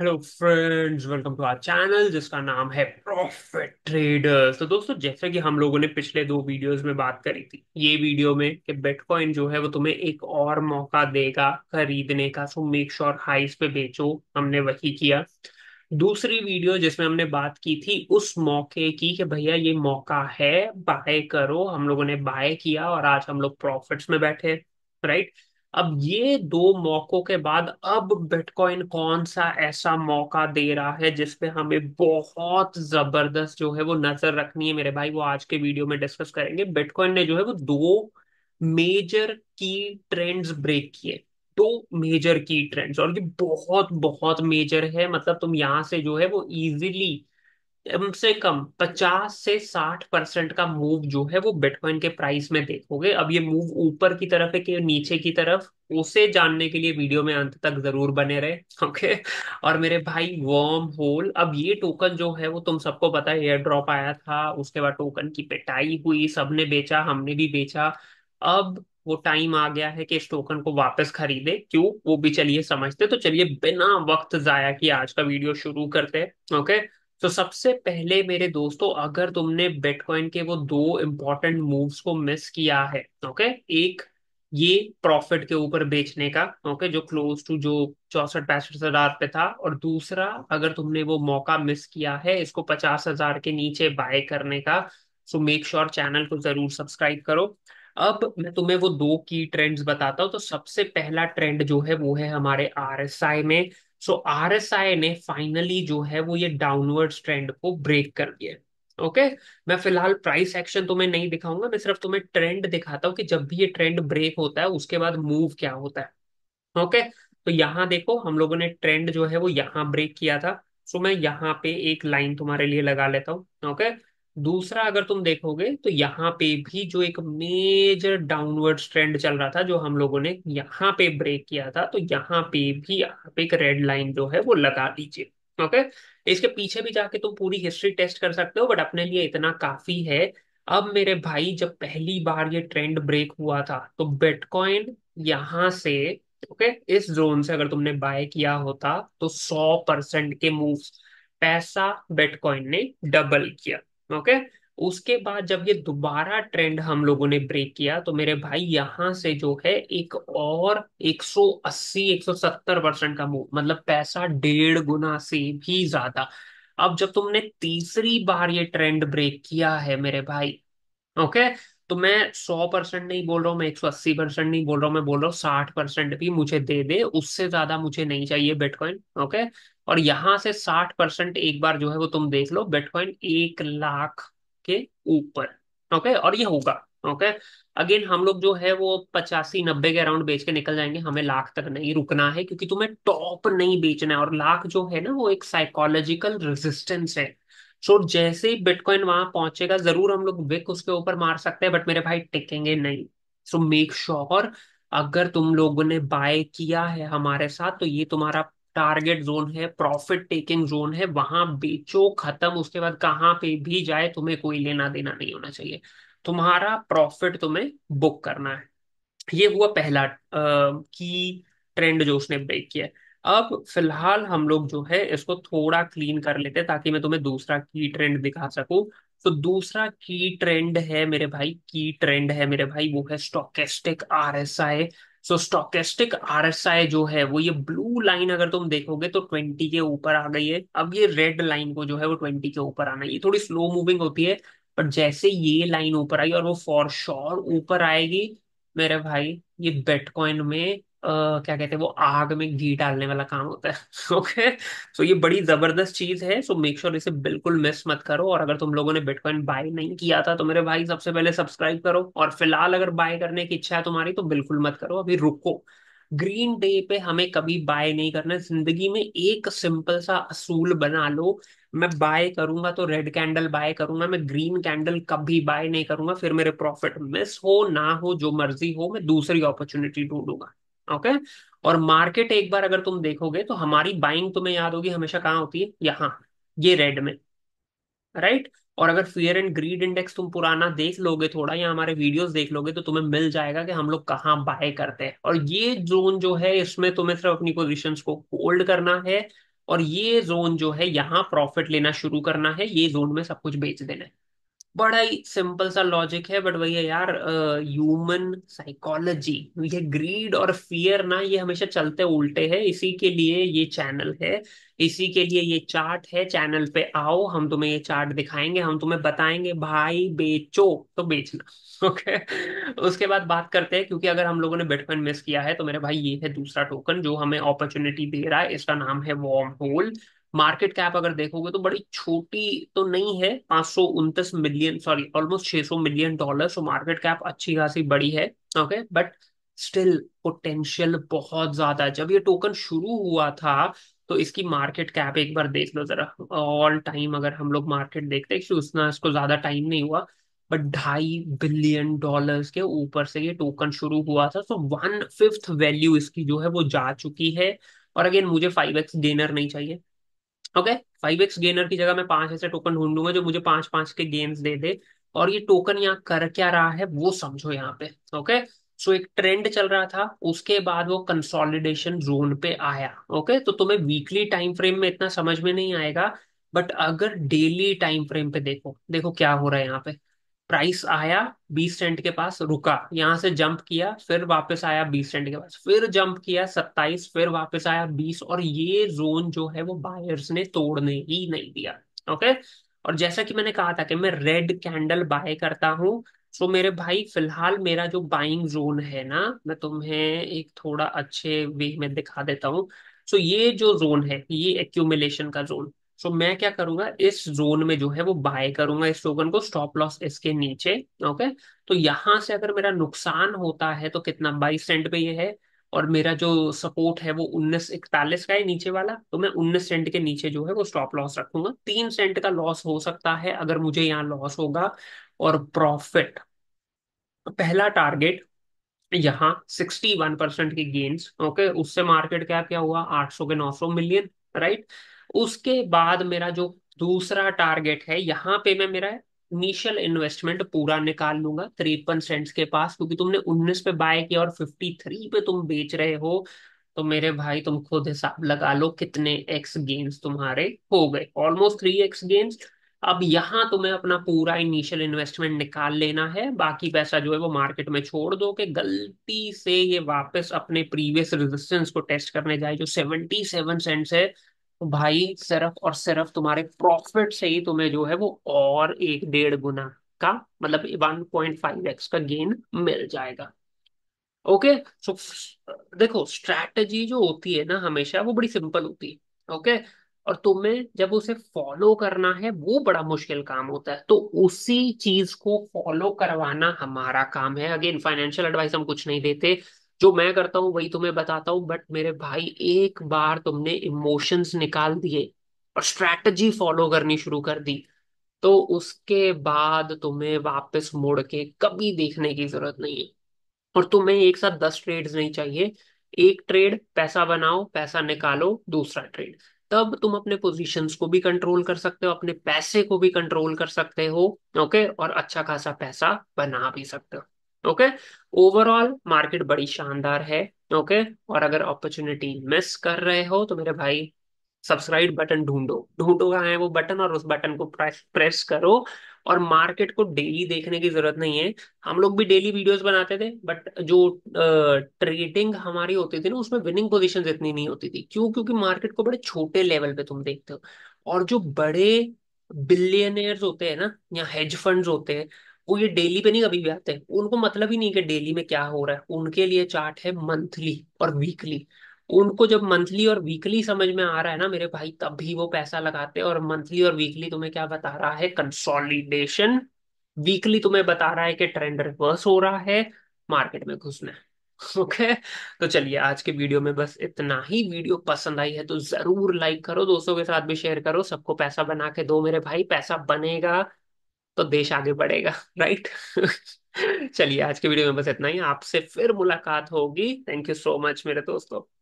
Hello friends welcome to our channel जिसका नाम है प्रॉफिट ट्रेडर्स तो दोस्तों जैसे कि हम लोगों ने पिछले दो वीडियोस में बात करी थी ये वीडियो में कि बिटकॉइन जो है वो तुम्हें एक और मौका देगा खरीदने का सो मेक श्योर हाइस पे बेचो हमने वही किया दूसरी वीडियो जिसमें हमने बात की थी उस मौके की कि भैया ये मौका है बाय करो हम लोगों ने बाय किया और आज हम लोग प्रॉफिट्स में बैठे राइट right? अब ये दो मौकों के बाद अब बिटकॉइन कौन सा ऐसा मौका दे रहा है जिसपे हमें बहुत जबरदस्त जो है वो नजर रखनी है मेरे भाई वो आज के वीडियो में डिस्कस करेंगे बिटकॉइन ने जो है वो दो मेजर की ट्रेंड्स ब्रेक किए दो मेजर की ट्रेंड्स और ये बहुत बहुत मेजर है मतलब तुम यहां से जो है वो इजीली से कम 50 से 60 परसेंट का मूव जो है वो बिटकॉइन के प्राइस में देखोगे अब ये मूव ऊपर की तरफ है कि नीचे की तरफ उसे जानने के लिए वीडियो में अंत तक जरूर बने रहे ओके और मेरे भाई वॉर्म होल अब ये टोकन जो है वो तुम सबको पता है एयर ड्रॉप आया था उसके बाद टोकन की पिटाई हुई सबने बेचा हमने भी बेचा अब वो टाइम आ गया है कि इस टोकन को वापस खरीदे क्यों वो भी चलिए समझते तो चलिए बिना वक्त जाया कि आज का वीडियो शुरू करते हैं ओके तो सबसे पहले मेरे दोस्तों अगर तुमने बिटकॉइन के वो दो इंपॉर्टेंट मूव्स को मिस किया है ओके एक ये प्रॉफिट के ऊपर बेचने का ओके जो क्लोज टू जो चौसठ पैंसठ हजार पे था और दूसरा अगर तुमने वो मौका मिस किया है इसको पचास हजार के नीचे बाय करने का सो मेक श्योर चैनल को जरूर सब्सक्राइब करो अब मैं तुम्हें वो दो की ट्रेंड्स बताता हूँ तो सबसे पहला ट्रेंड जो है वो है हमारे आर एस आई में सो आर एस आई ने फाइनली जो है वो ये डाउनवर्ड ट्रेंड को ब्रेक कर दिया ओके okay? मैं फिलहाल प्राइस एक्शन तुम्हें नहीं दिखाऊंगा मैं सिर्फ तुम्हें ट्रेंड दिखाता हूँ कि जब भी ये ट्रेंड ब्रेक होता है उसके बाद मूव क्या होता है ओके okay? तो यहाँ देखो हम लोगों ने ट्रेंड जो है वो यहाँ ब्रेक किया था सो मैं यहाँ पे एक लाइन तुम्हारे लिए लगा लेता हूँ ओके okay? दूसरा अगर तुम देखोगे तो यहाँ पे भी जो एक मेजर डाउनवर्ड ट्रेंड चल रहा था जो हम लोगों ने यहाँ पे ब्रेक किया था तो यहाँ पे भी यहाँ पे एक रेड लाइन जो है वो लगा दीजिए ओके इसके पीछे भी जाके तुम पूरी हिस्ट्री टेस्ट कर सकते हो बट अपने लिए इतना काफी है अब मेरे भाई जब पहली बार ये ट्रेंड ब्रेक हुआ था तो बिटकॉइन यहाँ से ओके इस जोन से अगर तुमने बाय किया होता तो सौ परसेंट के मूव पैसा बिटकॉइन ने डबल किया ओके उसके बाद जब ये दोबारा ट्रेंड हम लोगों ने ब्रेक किया तो मेरे भाई यहां से जो है एक और 180 170 परसेंट का मूव मतलब पैसा डेढ़ गुना से भी ज्यादा अब जब तुमने तीसरी बार ये ट्रेंड ब्रेक किया है मेरे भाई ओके तो मैं सौ परसेंट नहीं बोल रहा हूँ मैं एक सौ अस्सी परसेंट नहीं बोल रहा हूँ मैं बोल रहा हूँ साठ परसेंट भी मुझे दे दे उससे ज्यादा मुझे नहीं चाहिए बिटकॉइन ओके और यहाँ से साठ परसेंट एक बार जो है वो तुम देख लो बिटकॉइन एक लाख के ऊपर ओके और ये होगा ओके अगेन हम लोग जो है वो पचासी नब्बे के अराउंड बेच के निकल जाएंगे हमें लाख तक नहीं रुकना है क्योंकि तुम्हें टॉप नहीं बेचना है और लाख जो है ना वो एक साइकोलॉजिकल रेजिस्टेंस है सो जैसे ही बिटकॉइन वहां पहुंचेगा जरूर हम लोग विक उसके ऊपर मार सकते हैं बट मेरे भाई टिकेंगे नहीं सो मेक श्योर अगर तुम लोगों ने बाय किया है हमारे साथ तो ये तुम्हारा टारगेट जोन है प्रॉफिट टेकिंग जोन है वहां बेचो खत्म उसके बाद कहाँ पे भी जाए तुम्हें कोई लेना देना नहीं होना चाहिए तुम्हारा प्रॉफिट तुम्हें बुक करना है ये हुआ पहला आ, की ट्रेंड जो उसने ब्रेक किया है अब फिलहाल हम लोग जो है इसको थोड़ा क्लीन कर लेते हैं ताकि मैं तुम्हें दूसरा की ट्रेंड दिखा सकूं तो दूसरा की ट्रेंड है मेरे भाई की ट्रेंड है मेरे भाई वो है stochastic RSI so stochastic RSI जो है वो ये ब्लू लाइन अगर तुम देखोगे तो ट्वेंटी के ऊपर आ गई है अब ये रेड लाइन को जो है वो ट्वेंटी के ऊपर आना ये थोड़ी स्लो मूविंग होती है पर जैसे ये लाइन ऊपर आई और वो फॉर श्योर ऊपर आएगी मेरे भाई ये बिटकॉइन में Uh, क्या कहते हैं वो आग में घी डालने वाला काम होता है ओके सो तो ये बड़ी जबरदस्त चीज है सो मेक श्योर इसे बिल्कुल मिस मत करो और अगर तुम लोगों ने बिटकॉइन बाय नहीं किया था तो मेरे भाई सबसे पहले सब्सक्राइब करो और फिलहाल अगर बाय करने की इच्छा है तुम्हारी तो बिल्कुल मत करो अभी रुको ग्रीन डे पे हमें कभी बाय नहीं करना जिंदगी में एक सिंपल सा असूल बना लो मैं बाय करूंगा तो रेड कैंडल बाय करूंगा मैं ग्रीन कैंडल कभी बाय नहीं करूंगा फिर मेरे प्रॉफिट मिस हो ना हो जो मर्जी हो मैं दूसरी अपॉर्चुनिटी ढूंढूंगा ओके और मार्केट एक बार अगर तुम देखोगे तो हमारी बाइंग तुम्हें याद होगी हमेशा कहाँ होती है यहाँ ये रेड में राइट right? और अगर फियर एंड ग्रीड इंडेक्स तुम पुराना देख लोगे थोड़ा या हमारे वीडियोस देख लोगे तो तुम्हें मिल जाएगा कि हम लोग कहाँ बाय करते हैं और ये जोन जो है इसमें तुम्हें सिर्फ अपनी पोजिशन को होल्ड करना है और ये जोन जो है यहाँ प्रॉफिट लेना शुरू करना है ये जोन में सब कुछ बेच देना है बड़ा ही सिंपल सा लॉजिक है बट वही है यार ह्यूमन साइकोलॉजी ये ग्रीड और फियर ना ये हमेशा चलते उल्टे हैं इसी के लिए ये चैनल है इसी के लिए ये चार्ट है चैनल पे आओ हम तुम्हें ये चार्ट दिखाएंगे हम तुम्हें बताएंगे भाई बेचो तो बेचना ओके उसके बाद बात करते हैं क्योंकि अगर हम लोगों ने बिटकॉइन मिस किया है तो मेरे भाई ये है दूसरा टोकन जो हमें अपॉर्चुनिटी दे रहा है इसका नाम है वॉर्म होल मार्केट कैप अगर देखोगे तो बड़ी छोटी तो नहीं है पांच सौ उनतीस मिलियन सॉरी ऑलमोस्ट छह सौ million dollar so market cap अच्छी खासी बड़ी है ओके बट स्टिल पोटेंशियल बहुत ज्यादा जब ये टोकन शुरू हुआ था तो इसकी मार्केट कैप एक बार देख लो जरा ऑल टाइम अगर हम लोग मार्केट देखते हैं उतना इसको ज्यादा टाइम नहीं हुआ बट ढाई बिलियन डॉलर्स के ऊपर से ये टोकन शुरू हुआ था तो वन फिफ्थ वैल्यू इसकी जो है वो जा चुकी है और अगेन मुझे फाइव एक्स गेनर नहीं चाहिए ओके फाइव एक्स गेनर की जगह मैं पांच ऐसे टोकन ढूंढूंगा जो मुझे पांच पांच के गेन्स दे दे और ये टोकन यहाँ कर क्या रहा है वो समझो यहाँ पे ओके सो एक ट्रेंड चल रहा था उसके बाद वो कंसोलिडेशन जोन पे आया ओके तो तुम्हें वीकली टाइम फ्रेम में इतना समझ में नहीं आएगा बट अगर डेली टाइम फ्रेम पे देखो देखो क्या हो रहा है यहाँ पे प्राइस आया बीस सेंट के पास रुका यहां से जंप किया फिर वापस आया बीस सेंट के पास फिर जंप किया सत्ताईस फिर वापस आया बीस और ये जोन जो है वो बायर्स ने तोड़ने ही नहीं दिया ओके और जैसा कि मैंने कहा था कि मैं रेड कैंडल बाय करता हूँ सो तो मेरे भाई फिलहाल मेरा जो बाइंग जोन है ना मैं तुम्हें एक थोड़ा अच्छे वे में दिखा देता हूँ सो ये जो जोन है ये एक्यूमिलेशन का जोन सो मैं क्या करूंगा इस जोन में जो है वो बाय करूंगा इस टोकन को स्टॉप लॉस इसके नीचे ओके तो यहां से अगर मेरा नुकसान होता है तो कितना बाईस सेंट पे ये है और मेरा जो सपोर्ट है वो उन्नीस इकतालीस का है नीचे वाला तो मैं उन्नीस सेंट के नीचे जो है वो स्टॉप लॉस रखूंगा तीन सेंट का लॉस हो सकता है अगर मुझे यहाँ लॉस होगा और प्रॉफिट पहला टारगेट यहाँ सिक्सटी वन परसेंट की गेन्स ओके उससे मार्केट क्या क्या हुआ आठ सौ के नौ सौ मिलियन राइट उसके बाद मेरा जो दूसरा टारगेट है यहाँ पे मैं मेरा इनिशियल इन्वेस्टमेंट पूरा निकाल लूंगा तिरपन सेंट्स के पास क्योंकि तुमने उन्नीस पे बाय किया और फिफ्टी थ्री पे तुम बेच रहे हो तो मेरे भाई तुम खुद हिसाब लगा लो कितने एक्स गेन्स तुम्हारे हो गए ऑलमोस्ट थ्री एक्स गेन्स अब यहाँ तुम्हें अपना पूरा इनिशियल इन्वेस्टमेंट निकाल लेना है बाकी पैसा जो है वो मार्केट में छोड़ दो कि गलती से ये वापस अपने प्रीवियस रेजिस्टेंस को टेस्ट करने जाए जो सेवेंटी सेवन सेंट्स है तो भाई सिर्फ और सिर्फ तुम्हारे प्रॉफिट से ही तुम्हें जो है वो और एक डेढ़ गुना का मतलब वन पॉइंट फाइव एक्स का गेन मिल जाएगा ओके सो देखो स्ट्रैटेजी जो होती है ना हमेशा वो बड़ी सिंपल होती है ओके और तुम्हें जब उसे फॉलो करना है वो बड़ा मुश्किल काम होता है तो उसी चीज को फॉलो करवाना हमारा काम है अगेन फाइनेंशियल एडवाइस हम कुछ नहीं देते जो मैं करता हूँ वही तुम्हें बताता हूँ बट मेरे भाई एक बार तुमने इमोशंस निकाल दिए और स्ट्रैटेजी फॉलो करनी शुरू कर दी तो उसके बाद तुम्हें वापस मुड़ के कभी देखने की जरूरत नहीं है और तुम्हें एक साथ दस ट्रेड्स नहीं चाहिए एक ट्रेड पैसा बनाओ पैसा निकालो दूसरा ट्रेड तब तुम अपने पोजीशंस को भी कंट्रोल कर सकते हो अपने पैसे को भी कंट्रोल कर सकते हो ओके और अच्छा खासा पैसा बना भी सकते हो ओके ओवरऑल मार्केट बड़ी शानदार है ओके और अगर अपॉर्चुनिटी मिस कर रहे हो तो मेरे भाई सब्सक्राइब बटन ढूंढो ढूंढो कहाँ है वो बटन और उस बटन को प्रेस प्रेस करो और मार्केट को डेली देखने की जरूरत नहीं है हम लोग भी डेली वीडियोस बनाते थे बट जो ट्रेडिंग हमारी होती थी ना उसमें विनिंग पोजीशन इतनी नहीं होती थी क्यों क्योंकि मार्केट को बड़े छोटे लेवल पे तुम देखते हो और जो बड़े बिलियनियर्स होते हैं ना या हेज फंड होते हैं वो ये डेली पे नहीं कभी भी आते उनको मतलब ही नहीं कि डेली में क्या हो रहा है उनके लिए चार्ट है मंथली और वीकली उनको जब मंथली और वीकली समझ में आ रहा है ना मेरे भाई तभी वो पैसा लगाते हैं और मंथली और वीकली तुम्हें क्या बता रहा है कंसोलिडेशन वीकली तुम्हें बता रहा है कि ट्रेंड रिवर्स हो रहा है मार्केट में घुसना है ओके okay? तो चलिए आज के वीडियो में बस इतना ही वीडियो पसंद आई है तो जरूर लाइक करो दोस्तों के साथ भी शेयर करो सबको पैसा बना के दो मेरे भाई पैसा बनेगा तो देश आगे बढ़ेगा राइट चलिए आज के वीडियो में बस इतना ही आपसे फिर मुलाकात होगी थैंक यू सो मच मेरे दोस्तों